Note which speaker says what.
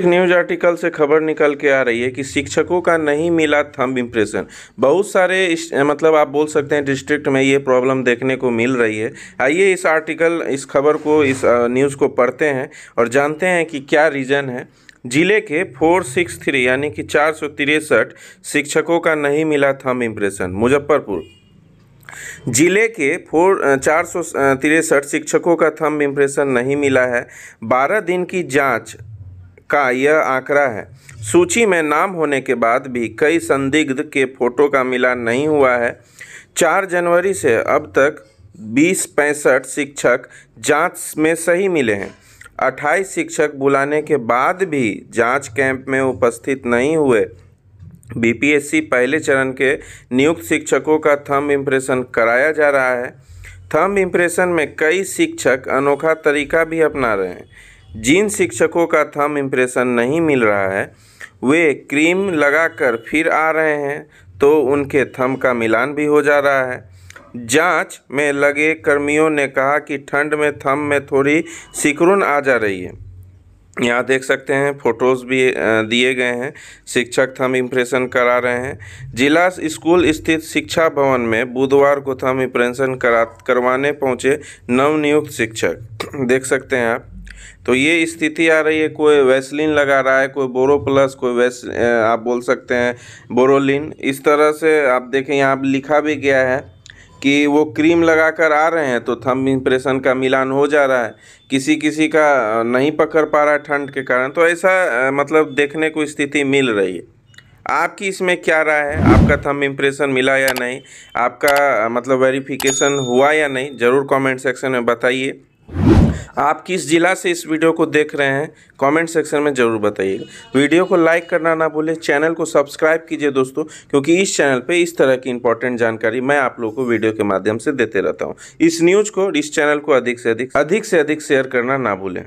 Speaker 1: एक news article से खबर निकल के आ रही है कि शिक्षकों का नहीं मिला थंब इम्प्रेशन बहुत सारे मतलब आप बोल सकते हैं डिस्ट्रिक्ट में ये प्रॉब्लम देखने को मिल रही है आइए इस आर्टिकल इस खबर को इस न्यूज़ को पढ़ते हैं और जानते हैं कि क्या रीज़न है जिले के फोर सिक्स थ्री यानी कि चार सौ तिरसठ शिक्षकों का नहीं मिला थम्ब इम्प्रेशन मुजफ्फरपुर जिले के फोर चार सौ तिरसठ शिक्षकों का थम्ब इम्प्रेशन नहीं मिला है बारह दिन की जांच का यह आंकड़ा है सूची में नाम होने के बाद भी कई संदिग्ध के फोटो का मिलान नहीं हुआ है चार जनवरी से अब तक बीस पैंसठ शिक्षक जांच में सही मिले हैं अट्ठाईस शिक्षक बुलाने के बाद भी जांच कैंप में उपस्थित नहीं हुए बीपीएससी पहले चरण के नियुक्त शिक्षकों का थम इम्प्रेशन कराया जा रहा है थम इम्प्रेशन में कई शिक्षक अनोखा तरीका भी अपना रहे हैं जिन शिक्षकों का थम इम्प्रेशन नहीं मिल रहा है वे क्रीम लगाकर फिर आ रहे हैं तो उनके थम का मिलान भी हो जा रहा है जांच में लगे कर्मियों ने कहा कि ठंड में थम में थोड़ी सिकरुन आ जा रही है यहाँ देख सकते हैं फोटोज़ भी दिए गए हैं शिक्षक थम इम्प्रेशन करा रहे हैं जिला स्कूल स्थित शिक्षा भवन में बुधवार को थम इम्प्रेशन करा करवाने पहुँचे नवनियुक्त शिक्षक देख सकते हैं आप तो ये स्थिति आ रही है कोई वैसलिन लगा रहा है कोई बोरो प्लस कोई वैस आप बोल सकते हैं बोरोलिन इस तरह से आप देखें यहाँ लिखा भी गया है कि वो क्रीम लगाकर आ रहे हैं तो थम इम्प्रेशन का मिलान हो जा रहा है किसी किसी का नहीं पकड़ पा रहा है ठंड के कारण तो ऐसा मतलब देखने को स्थिति मिल रही है आपकी इसमें क्या राय है आपका थम इम्प्रेशन मिला या नहीं आपका मतलब वेरिफिकेशन हुआ या नहीं ज़रूर कमेंट सेक्शन में बताइए आप किस ज़िला से इस वीडियो को देख रहे हैं कमेंट सेक्शन में ज़रूर बताइएगा वीडियो को लाइक करना ना भूलें चैनल को सब्सक्राइब कीजिए दोस्तों क्योंकि इस चैनल पे इस तरह की इंपॉर्टेंट जानकारी मैं आप लोगों को वीडियो के माध्यम से देते रहता हूँ इस न्यूज़ को इस चैनल को अधिक से अधिक अधिक से अधिक शेयर करना ना भूलें